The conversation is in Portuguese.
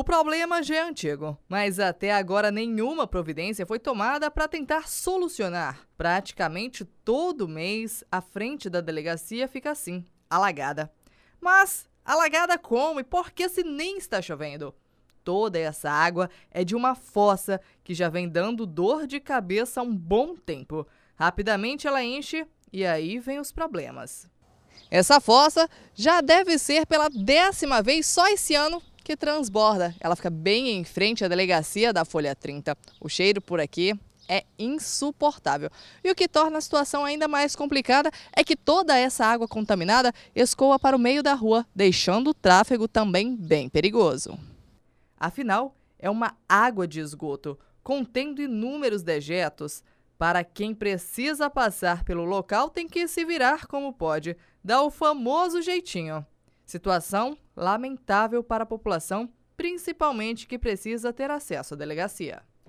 O problema já é antigo, mas até agora nenhuma providência foi tomada para tentar solucionar. Praticamente todo mês, a frente da delegacia fica assim, alagada. Mas alagada como e por que se nem está chovendo? Toda essa água é de uma fossa que já vem dando dor de cabeça há um bom tempo. Rapidamente ela enche e aí vem os problemas. Essa fossa já deve ser pela décima vez só esse ano que transborda. Ela fica bem em frente à delegacia da Folha 30. O cheiro por aqui é insuportável. E o que torna a situação ainda mais complicada é que toda essa água contaminada escoa para o meio da rua, deixando o tráfego também bem perigoso. Afinal, é uma água de esgoto, contendo inúmeros dejetos. Para quem precisa passar pelo local, tem que se virar como pode, dá o famoso jeitinho. Situação lamentável para a população, principalmente que precisa ter acesso à delegacia.